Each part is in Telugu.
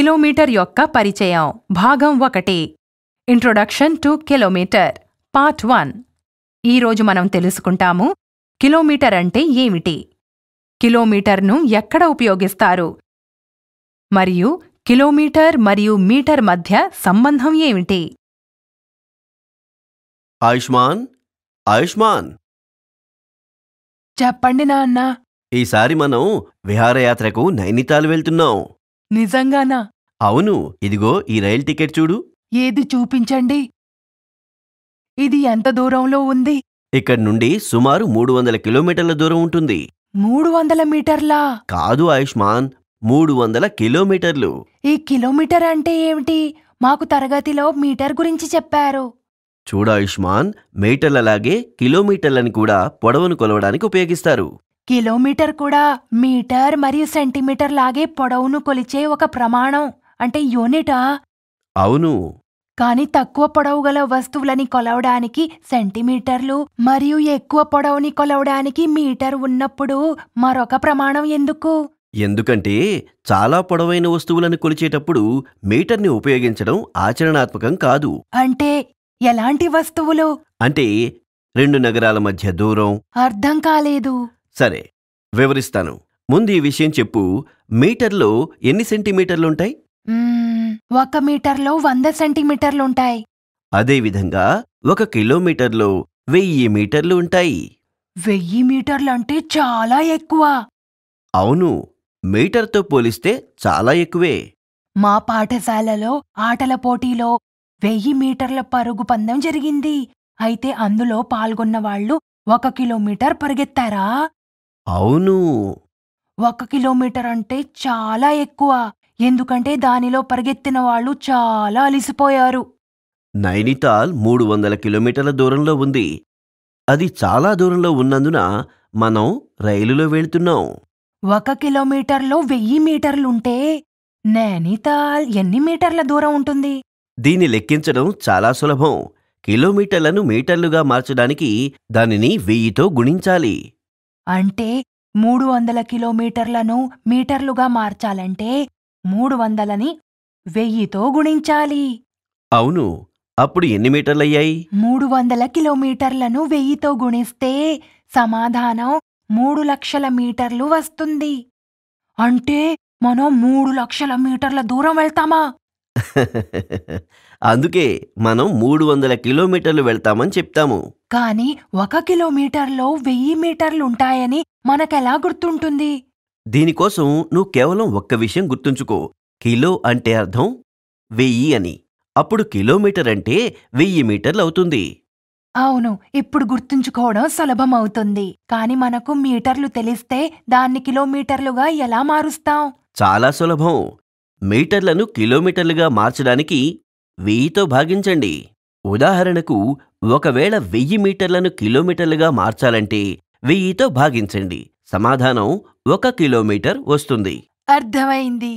కిలోమీటర్ యొక్క పరిచయం భాగం ఒకటి introduction to kilometre part one ఈరోజు మనం తెలుసుకుంటాము కిలోమీటర్ అంటే ఏమిటి కిలోమీటర్ను ఎక్కడ ఉపయోగిస్తారు మరియు కిలోమీటర్ మరియు మీటర్ మధ్య సంబంధం ఏమిటి ఆయుష్మాన్ ఆయుష్మాన్ చెప్పండి నాన్న ఈసారి మనం విహారయాత్రకు నైనితాలు వెళ్తున్నాం నిజంగానా అవును ఇదిగో ఈ రైల్ టికెట్ చూడు ఏది చూపించండి ఇది ఎంత దూరంలో ఉంది ఇక్కడ నుండి సుమారు మూడు వందల కిలోమీటర్ల దూరం ఉంటుంది మూడు వందల మీటర్లా కాదు ఆయుష్మాన్ మూడు వందల కిలోమీటర్లు ఈ కిలోమీటర్ అంటే ఏమిటి మాకు తరగతిలో మీటర్ గురించి చెప్పారు చూడ ఆయుష్మాన్ మీటర్లలాగే కిలోమీటర్లని కూడా పొడవును కొలవడానికి ఉపయోగిస్తారు కిలోమీటర్ కూడా మీటర్ మరియు సెంటీమీటర్ లాగే పొడవును కొలిచే ఒక ప్రమాణం అంటే యూనిటా అవును కానీ తక్కువ పొడవు గల వస్తువులని కొలవడానికి సెంటీమీటర్లు మరియు ఎక్కువ పొడవుని కొలవడానికి మీటర్ ఉన్నప్పుడు మరొక ప్రమాణం ఎందుకు ఎందుకంటే చాలా పొడవైన వస్తువులను కొలిచేటప్పుడు మీటర్ని ఉపయోగించడం ఆచరణాత్మకం కాదు అంటే ఎలాంటి వస్తువులు అంటే రెండు నగరాల మధ్య దూరం అర్థం కాలేదు సరే వివరిస్తాను ముందు ఈ విషయం చెప్పు మీటర్లో ఎన్ని సెంటీమీటర్లుంటాయి ఒక మీటర్లో వంద సెంటీమీటర్లుంటాయి అదేవిధంగా ఒక కిలోమీటర్లో వెయ్యి మీటర్లు ఉంటాయి వెయ్యి మీటర్లంటే చాలా ఎక్కువ అవును మీటర్తో పోలిస్తే చాలా ఎక్కువే మా పాఠశాలలో ఆటల పోటీలో వెయ్యి మీటర్ల పరుగు పందెం జరిగింది అయితే అందులో పాల్గొన్న వాళ్ళు ఒక కిలోమీటర్ పరుగెత్తారా అవును ఒక కిలోమీటర్ అంటే చాలా ఎక్కువ ఎందుకంటే దానిలో పరిగెత్తిన వాళ్ళు చాలా అలిసిపోయారు నైనితాల్ మూడు వందల కిలోమీటర్ల దూరంలో ఉంది అది చాలా దూరంలో ఉన్నందున మనం రైలులో వెళ్తున్నాం ఒక కిలోమీటర్లో వెయ్యి మీటర్లుంటే నైనితాల్ ఎన్ని మీటర్ల దూరం ఉంటుంది దీన్ని లెక్కించడం చాలా సులభం కిలోమీటర్లను మీటర్లుగా మార్చడానికి దానిని వెయ్యితో గుణించాలి అంటే మూడు వందల కిలోమీటర్లను మీటర్లుగా మార్చాలంటే మూడు వందలని వెయ్యితో గుణించాలి అవును అప్పుడు ఎన్ని మీటర్లయ్యాయి మూడు వందల కిలోమీటర్లను వెయ్యితో గుణిస్తే సమాధానం మూడు లక్షల మీటర్లు వస్తుంది అంటే మనం మూడు లక్షల మీటర్ల దూరం వెళ్తామా అందుకే మనం మూడు వందల కిలోమీటర్లు వెళ్తామని చెప్తాము కానీ ఒక కిలోమీటర్లో వెయ్యి మీటర్లు ఉంటాయని మనకెలా గుర్తుంటుంది దీనికోసం నువ్వు కేవలం ఒక్క విషయం గుర్తుంచుకో కిలో అంటే అర్థం వెయ్యి అని అప్పుడు కిలోమీటర్ అంటే వెయ్యి మీటర్లు అవుతుంది అవును ఇప్పుడు గుర్తుంచుకోవడం సులభం అవుతుంది కానీ మనకు మీటర్లు తెలిస్తే దాన్ని కిలోమీటర్లుగా ఎలా మారుస్తాం చాలా సులభం మీటర్లను కిలోమీటర్లుగా మార్చడానికి వెయ్యితో భాగించండి ఉదాహరణకు ఒకవేళ వెయ్యి మీటర్లను కిలోమీటర్లుగా మార్చాలంటే వెయ్యితో భాగించండి సమాధానం ఒక కిలోమీటర్ వస్తుంది అర్థమైంది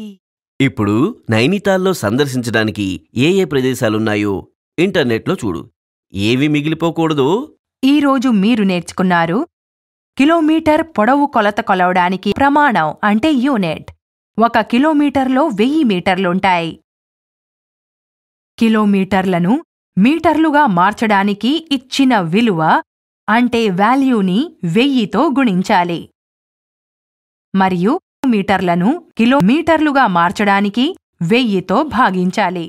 ఇప్పుడు నైనితాల్లో సందర్శించడానికి ఏ ఏ ప్రదేశాలున్నాయో ఇంటర్నెట్లో చూడు ఏవి మిగిలిపోకూడదో ఈరోజు మీరు నేర్చుకున్నారు కిలోమీటర్ పొడవు కొలత కొలవడానికి ప్రమాణం అంటే యూనిట్ ఒక కిలోమీటర్లో వెయ్యి మీటర్లుంటాయి కిలోమీటర్లను మీటర్లుగా మార్చడానికి ఇచ్చిన విలువ అంటే వాల్యూని వెయ్యితో గుణించాలి మరియు మీటర్లను కిలోమీటర్లుగా మార్చడానికి వెయ్యితో భాగించాలి